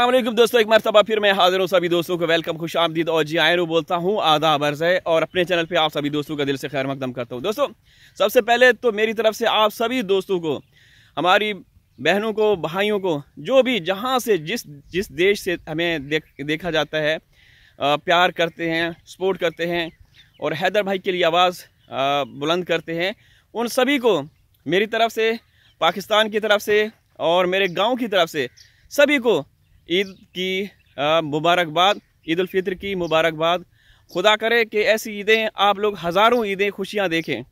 अल्लाम दोस्तों एक मरतबा फिर मैं हाजिर हूँ सभी दोस्तों को वेलकम खुश आमदीद और जी आयरू बोलता हूँ आधा अबर्ज है और अपने चैनल पे आप सभी दोस्तों का दिल से खैर मकदम करता हूँ दोस्तों सबसे पहले तो मेरी तरफ से आप सभी दोस्तों को हमारी बहनों को भाइयों को जो भी जहाँ से जिस जिस देश से हमें देख देखा जाता है प्यार करते हैं सपोर्ट करते हैं और हैदर भाई के लिए आवाज़ बुलंद करते हैं उन सभी को मेरी तरफ से पाकिस्तान की तरफ से और मेरे गाँव की तरफ से सभी को ईद की मुबारकबाद ईद फ़ितर की मुबारकबाद खुदा करे कि ऐसी ईदें आप लोग हज़ारों ईदें खुशियाँ देखें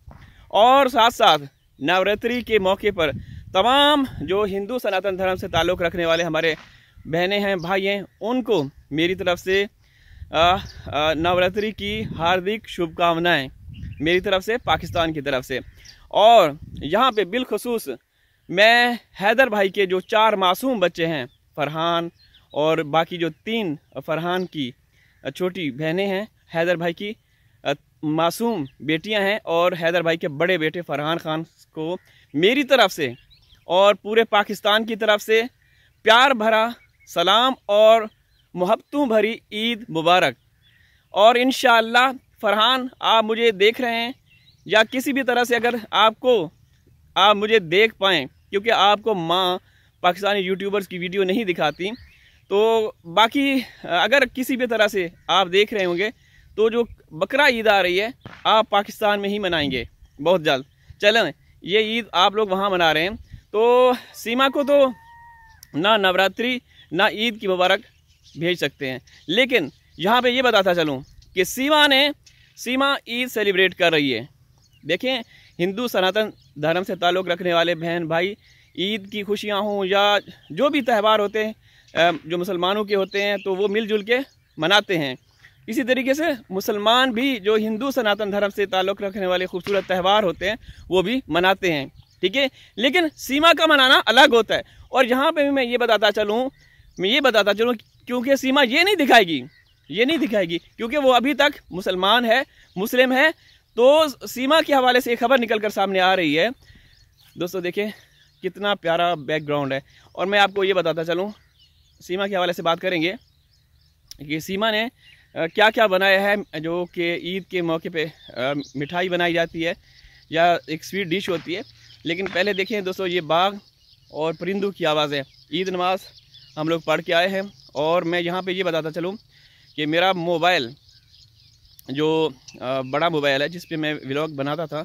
और साथ साथ नवरात्रि के मौके पर तमाम जो हिंदू सनातन धर्म से ताल्लुक़ रखने वाले हमारे बहनें हैं भाई हैं उनको मेरी तरफ़ से नवरात्रि की हार्दिक शुभकामनाएँ मेरी तरफ़ से पाकिस्तान की तरफ से और यहाँ पे बिलखसूस मैं हैदर भाई के जो चार मासूम बच्चे हैं फरहान और बाकी जो तीन फरहान की छोटी बहनें हैं हैदर भाई की मासूम बेटियां हैं और हैदर भाई के बड़े बेटे फरहान खान को मेरी तरफ से और पूरे पाकिस्तान की तरफ से प्यार भरा सलाम और मोहब्बतों भरी ईद मुबारक और इन फरहान आप मुझे देख रहे हैं या किसी भी तरह से अगर आपको आप मुझे देख पाएँ क्योंकि आपको माँ पाकिस्तानी यूट्यूबर्स की वीडियो नहीं दिखाती तो बाकी अगर किसी भी तरह से आप देख रहे होंगे तो जो बकरा ईद आ रही है आप पाकिस्तान में ही मनाएंगे बहुत जल्द चलें ये ईद आप लोग वहाँ मना रहे हैं तो सीमा को तो ना नवरात्रि ना ईद की मुबारक भेज सकते हैं लेकिन यहाँ पे ये बताता चलूँ कि सीमा ने सीमा ईद सेलिब्रेट कर रही है देखें हिंदू सनातन धर्म से ताल्लुक़ रखने वाले बहन भाई ईद की खुशियाँ हों या जो भी त्यौहार होते हैं जो मुसलमानों के होते हैं तो वो मिलजुल के मनाते हैं इसी तरीके से मुसलमान भी जो हिंदू सनातन धर्म से ताल्लुक़ रखने वाले खूबसूरत त्यौहार होते हैं वो भी मनाते हैं ठीक है लेकिन सीमा का मनाना अलग होता है और यहाँ पे भी मैं ये बताता चलूँ मैं ये बताता चलूँ क्योंकि सीमा ये नहीं दिखाएगी ये नहीं दिखाएगी क्योंकि वो अभी तक मुसलमान है मुस्लिम है तो सीमा के हवाले से एक खबर निकल कर सामने आ रही है दोस्तों देखिए कितना प्यारा बैकग्राउंड है और मैं आपको ये बताता चलूँ सीमा के हवाले से बात करेंगे कि सीमा ने क्या क्या बनाया है जो कि ईद के मौके पे मिठाई बनाई जाती है या एक स्वीट डिश होती है लेकिन पहले देखें दोस्तों ये बाघ और परिंदों की आवाज़ है ईद नमाज हम लोग पढ़ के आए हैं और मैं यहाँ पे ये बताता चलूँ कि मेरा मोबाइल जो बड़ा मोबाइल है जिस पर मैं व्लॉग बनाता था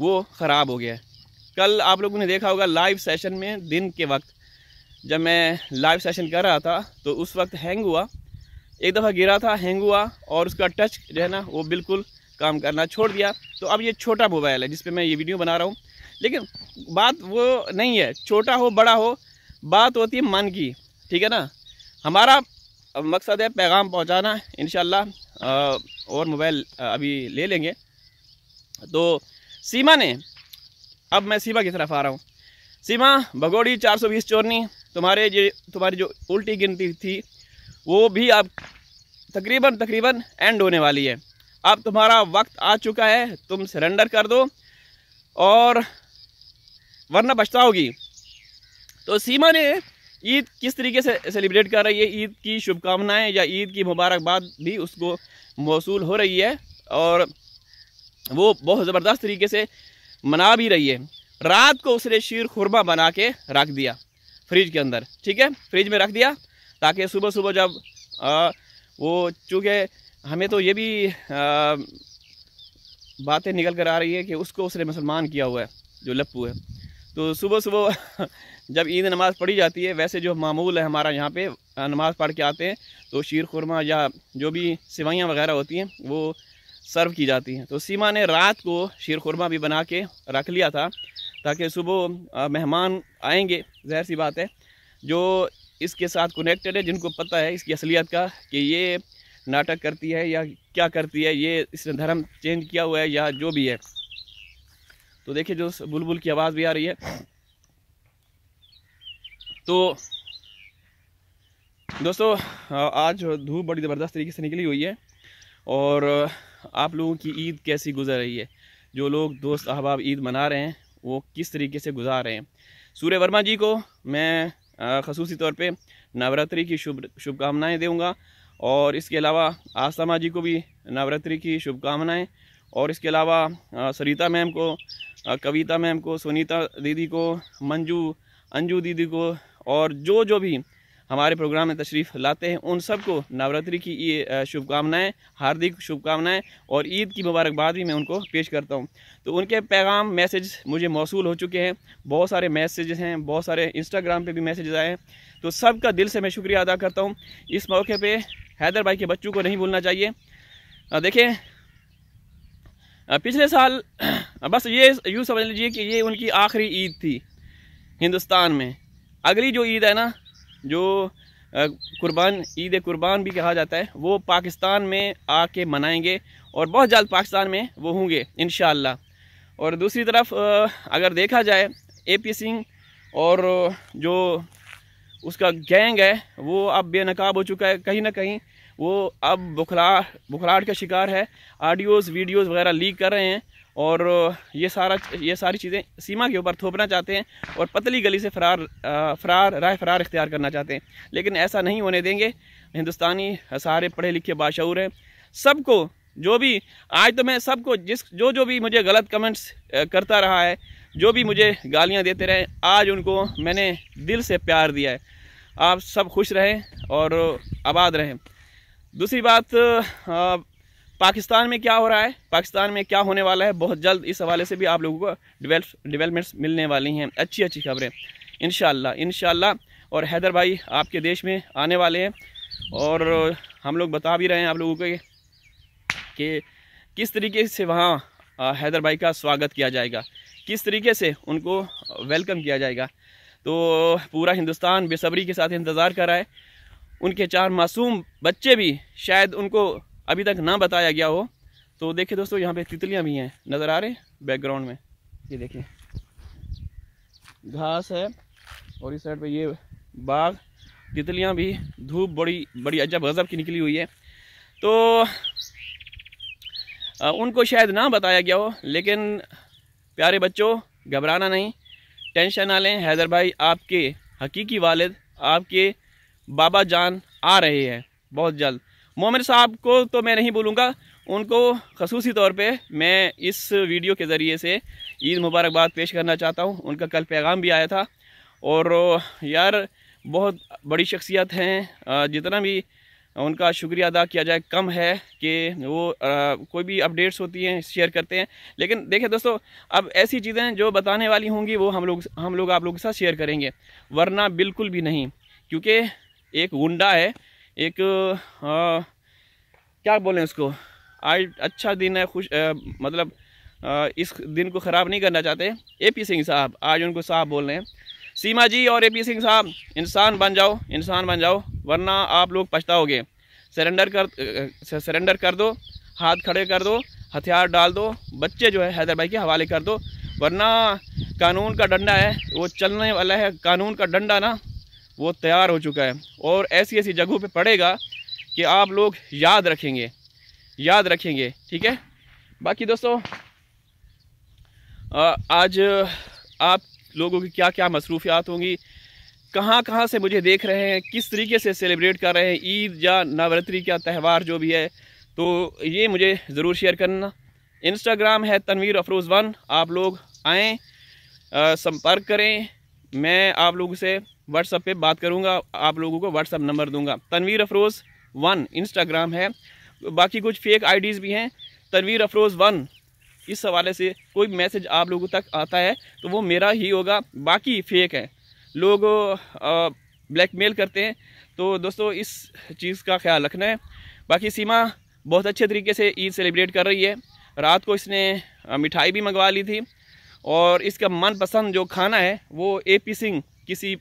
वो ख़राब हो गया है कल आप लोगों ने देखा होगा लाइव सेशन में दिन के वक्त जब मैं लाइव सेशन कर रहा था तो उस वक्त हैंग हुआ एक दफ़ा गिरा था हैंग हुआ और उसका टच जो है ना वो बिल्कुल काम करना छोड़ दिया तो अब ये छोटा मोबाइल है जिसपे मैं ये वीडियो बना रहा हूँ लेकिन बात वो नहीं है छोटा हो बड़ा हो बात होती है मन की ठीक है ना हमारा मकसद है पैगाम पहुँचाना इन और मोबाइल अभी ले लेंगे तो सीमा ने अब मैं सीमा की तरफ आ रहा हूँ सीमा भगोड़ी 420 चोरनी तुम्हारे जो तुम्हारी जो उल्टी गिनती थी वो भी अब तकरीबन तकरीबन एंड होने वाली है अब तुम्हारा वक्त आ चुका है तुम सरेंडर कर दो और वरना पछताओगी तो सीमा ने ईद किस तरीके से सेलिब्रेट कर रही है ईद की शुभकामनाएं या ईद की मुबारकबाद भी उसको मौसू हो रही है और वो बहुत ज़बरदस्त तरीके से मना भी रही है रात को उसने शीर खुरमा बना के रख दिया फ्रिज के अंदर ठीक है फ्रिज में रख दिया ताकि सुबह सुबह जब आ, वो चूँकि हमें तो ये भी बातें निकल कर आ रही है कि उसको उसने मुसलमान किया हुआ है जो लप्पू है तो सुबह सुबह जब ईद नमाज़ पढ़ी जाती है वैसे जो मामूल है हमारा यहाँ पे नमाज़ पढ़ के आते हैं तो शीर खुरमा या जो भी सिवाइयाँ वगैरह होती हैं वो सर्व की जाती हैं तो सीमा ने रात को शीर खुरमा भी बना के रख लिया था ताकि सुबह मेहमान आएंगे जहर सी बात है जो इसके साथ कनेक्टेड है जिनको पता है इसकी असलियत का कि ये नाटक करती है या क्या करती है ये इसने धर्म चेंज किया हुआ है या जो भी है तो देखिए जो बुलबुल की आवाज़ भी आ रही है तो दोस्तों आज धूप बड़ी ज़बरदस्त तरीके से निकली हुई है और आप लोगों की ईद कैसी गुजर रही है जो लोग दोस्त अहबाब ईद मना रहे हैं वो किस तरीके से गुजार रहे हैं सूर्य वर्मा जी को मैं खसूसी तौर पे नवरात्रि की शुभ शुभकामनाएँ दूँगा और इसके अलावा आसमा जी को भी नवरात्रि की शुभकामनाएँ और इसके अलावा सरिता मैम को कविता मैम को सुनीता दीदी को मंजू अंजू दीदी को और जो जो भी हमारे प्रोग्राम में तशरीफ़ लाते हैं उन सबको नवरात्रि की ये शुभकामनाएँ हार्दिक शुभकामनाएँ और ईद की मुबारकबाद भी मैं उनको पेश करता हूँ तो उनके पैगाम मैसेज मुझे मौसू हो चुके हैं बहुत सारे मैसेज हैं बहुत सारे इंस्टाग्राम पर भी मैसेज आए हैं तो सब का दिल से मैं शुक्रिया अदा करता हूँ इस मौके पर हैदर भाई के बच्चों को नहीं भूलना चाहिए देखें पिछले साल बस ये यूँ समझ लीजिए कि ये उनकी आखिरी ईद थी हिंदुस्तान में अगली जो ईद है ना जो कुर्बान ईद कुर्बान भी कहा जाता है वो पाकिस्तान में आके मनाएंगे और बहुत जल्द पाकिस्तान में वो होंगे इन और दूसरी तरफ अगर देखा जाए ए पी सिंह और जो उसका गैंग है वो अब बेनकाब हो चुका है कहीं ना कहीं वो अब बुखला बुखलाहट का शिकार है ऑडियोज़ वीडियोज़ वगैरह लीक कर रहे हैं और ये सारा ये सारी चीज़ें सीमा के ऊपर थोपना चाहते हैं और पतली गली से फरार फरार राय फरार इख्तियार करना चाहते हैं लेकिन ऐसा नहीं होने देंगे हिंदुस्तानी सारे पढ़े लिखे बाशूर हैं सबको जो भी आज तो मैं सबको जिस जो जो भी मुझे गलत कमेंट्स करता रहा है जो भी मुझे गालियाँ देते रहे आज उनको मैंने दिल से प्यार दिया है आप सब खुश रहें और आबाद रहें दूसरी बात पाकिस्तान में क्या हो रहा है पाकिस्तान में क्या होने वाला है बहुत जल्द इस हवाले से भी आप लोगों को डिवेल्प डिवेलपमेंट्स मिलने वाली हैं अच्छी अच्छी खबरें इन इन और हैदर भाई आपके देश में आने वाले हैं और हम लोग बता भी रहे हैं आप लोगों को कि किस तरीके से वहाँ हैदर भाई का स्वागत किया जाएगा किस तरीके से उनको वेलकम किया जाएगा तो पूरा हिंदुस्तान बेसब्री के साथ इंतज़ार कर रहा है उनके चार मासूम बच्चे भी शायद उनको अभी तक ना बताया गया हो तो देखिए दोस्तों यहाँ पे तितलियाँ भी हैं नज़र आ रहे हैं बैकग्राउंड में ये देखिए घास है और इस साइड पे ये बाघ तितलियाँ भी धूप बड़ी बड़ी अजब गजब की निकली हुई है तो उनको शायद ना बताया गया हो लेकिन प्यारे बच्चों घबराना नहीं टेंशन ना लें हैदर भाई आपके हकीकी वालिद आपके बाबा जान आ रहे हैं बहुत जल्द मोमिन साहब को तो मैं नहीं बोलूँगा उनको खसूस तौर पर मैं इस वीडियो के ज़रिए से ईद मुबारकबाद पेश करना चाहता हूँ उनका कल पैगाम भी आया था और यार बहुत बड़ी शख्सियत हैं जितना भी उनका शुक्रिया अदा किया जाए कम है कि वो आ, कोई भी अपडेट्स होती हैं शेयर करते हैं लेकिन देखें दोस्तों अब ऐसी चीज़ें जो बताने वाली होंगी वो हम लोग हम लोग आप लोगों के साथ शेयर करेंगे वरना बिल्कुल भी नहीं क्योंकि एक गुंडा है एक आ, क्या बोलें उसको आज अच्छा दिन है खुश आ, मतलब आ, इस दिन को ख़राब नहीं करना चाहते ए पी सिंह साहब आज उनको साहब बोल रहे हैं सीमा जी और ए पी सिंह साहब इंसान बन जाओ इंसान बन जाओ वरना आप लोग पछताओगे सरेंडर कर सरेंडर कर दो हाथ खड़े कर दो हथियार डाल दो बच्चे जो है हैदर भाई के हवाले कर दो वरना कानून का डंडा है वो चलने वाला है कानून का डंडा ना वो तैयार हो चुका है और ऐसी ऐसी जगहों पे पड़ेगा कि आप लोग याद रखेंगे याद रखेंगे ठीक है बाकी दोस्तों आज आप लोगों की क्या क्या मसरूफियात होंगी कहाँ कहाँ से मुझे देख रहे हैं किस तरीके से सेलिब्रेट कर रहे हैं ईद या नवरात्रि का त्यौहार जो भी है तो ये मुझे ज़रूर शेयर करना इंस्टाग्राम है तनवीर अफरोज़ वन आप लोग आएँ संपर्क करें मैं आप लोगों से व्हाट्सअप पे बात करूँगा आप लोगों को व्हाट्सअप नंबर दूंगा तनवीर अफरोज़ वन इंस्टाग्राम है बाकी कुछ फेक आईडीज़ भी हैं तनवीर अफरोज़ वन इस हवाले से कोई मैसेज आप लोगों तक आता है तो वो मेरा ही होगा बाकी फेक है लोग ब्लैकमेल करते हैं तो दोस्तों इस चीज़ का ख्याल रखना है बाकी सीमा बहुत अच्छे तरीके से ईद सेलिब्रेट कर रही है रात को इसने मिठाई भी मंगवा ली थी और इसका मनपसंद जो खाना है वो ए पी सिंह किसी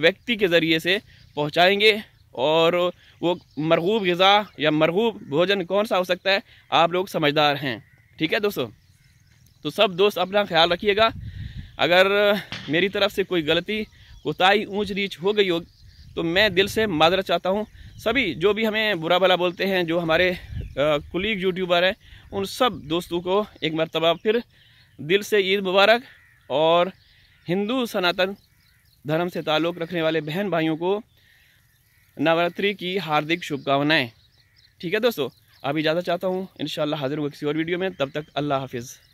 व्यक्ति के ज़रिए से पहुँचाएँगे और वो मरगूब गज़ा या मरगूब भोजन कौन सा हो सकता है आप लोग समझदार हैं ठीक है दोस्तों तो सब दोस्त अपना ख्याल रखिएगा अगर मेरी तरफ से कोई गलती कोताही ऊँच नीच हो गई हो तो मैं दिल से माजरत चाहता हूँ सभी जो भी हमें बुरा भला बोलते हैं जो हमारे कुलीग यूट्यूबर हैं उन सब दोस्तों को एक मरतबा फिर दिल से ईद मुबारक और हिंदू सनातन धर्म से ताल्लुक़ रखने वाले बहन भाइयों को नवरात्रि की हार्दिक शुभकामनाएँ ठीक है दोस्तों अभी ज़्यादा चाहता हूँ इन हाज़िर हूँ किसी और वीडियो में तब तक अल्लाह हाफिज़